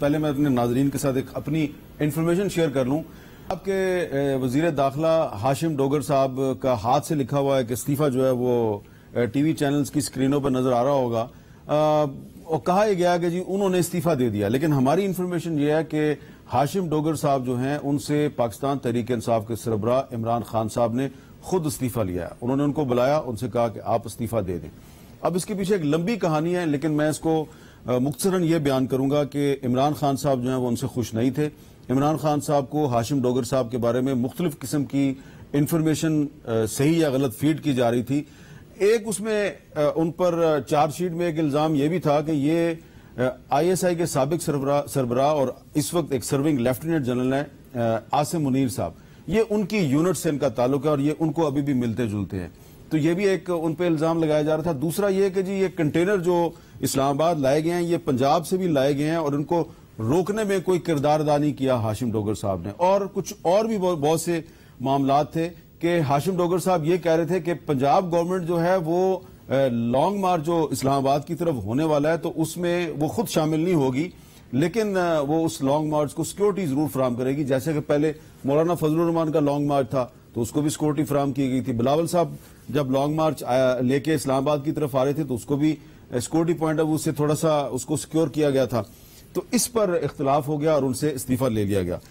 पहले मैं अपने नाजरीन के साथ एक अपनी इन्फॉर्मेशन शेयर कर लूँ आपके वजीर दाखिला हाशिम डोगर साहब का हाथ से लिखा हुआ कि इस्तीफा जो है वो टीवी चैनल्स की स्क्रीनों पर नजर आ रहा होगा और कहा यह गया कि जी उन्होंने इस्तीफा दे दिया लेकिन हमारी इन्फॉर्मेशन यह है कि हाशिम डोगर साहब जो हैं उनसे पाकिस्तान तहरीक इंसाफ के सरबरा इमरान खान साहब ने खुद इस्तीफा लिया है उन्होंने उनको बुलाया उनसे कहा कि आप इस्तीफा दे दें अब इसके पीछे एक लंबी कहानी है लेकिन मैं इसको मुख्तरन ये बयान करूंगा कि इमरान खान साहब जो है वो उनसे खुश नहीं थे इमरान खान साहब को हाशिम डोगर साहब के बारे में मुख्तलिफ किस्म की इंफॉर्मेशन सही या गलत फीड की जा रही थी एक उसमें उन पर चार्जशीट में एक इल्ज़ाम यह भी था कि ये आईएसआई के सबक सरबरा और इस वक्त एक सर्विंग लेफ्टिनेंट जनरल हैं आसिम मुनीर साहब ये उनकी यूनिट से इनका ताल्लुक है और ये उनको अभी भी मिलते जुलते हैं तो ये भी एक उन पर इल्जाम लगाया जा रहा था दूसरा ये कि जी ये कंटेनर जो इस्लामाबाद लाए गए हैं ये पंजाब से भी लाए गए हैं और उनको रोकने में कोई किरदार अदा नहीं किया हाशिम डोगर साहब ने और कुछ और भी बहुत से मामला थे कि हाशिम डोगर साहब ये कह रहे थे कि पंजाब गवर्नमेंट जो है वो लॉन्ग मार्च जो इस्लामाबाद की तरफ होने वाला है तो उसमें वो खुद शामिल नहीं होगी लेकिन वो उस लॉन्ग मार्च को सिक्योरिटी जरूर फराम करेगी जैसे कि पहले मौलाना फजल रहमान का लॉन्ग मार्च था तो उसको भी सिक्योरिटी फ्राहम की गई थी बिलावल साहब जब लॉन्ग मार्च लेके इस्लामाबाद की तरफ आ रहे थे तो उसको भी सिक्योरिटी पॉइंट ऑफ व्यू से थोड़ा सा उसको सिक्योर किया गया था तो इस पर इख्तलाफ हो गया और उनसे इस्तीफा ले लिया गया